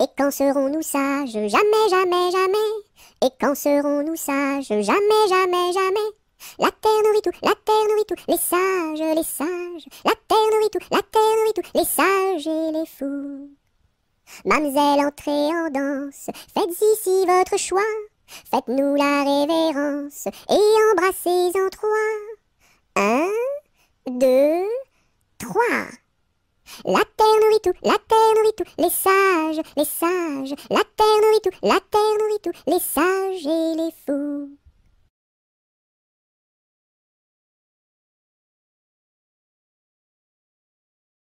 Et quand serons-nous sages Jamais, jamais, jamais. Et quand serons-nous sages Jamais, jamais, jamais. La terre nourrit tout, la terre nourrit tout, les sages, les sages. La terre nourrit tout, la terre nourrit tout, les sages et les fous. Mademoiselle, entrez en danse, faites ici votre choix. Faites-nous la révérence et embrassez en trois. Un, deux, trois la terre nourrit tout, les sages, les sages, la terre nourrit tout, la terre nourrit tout, les sages et les fous.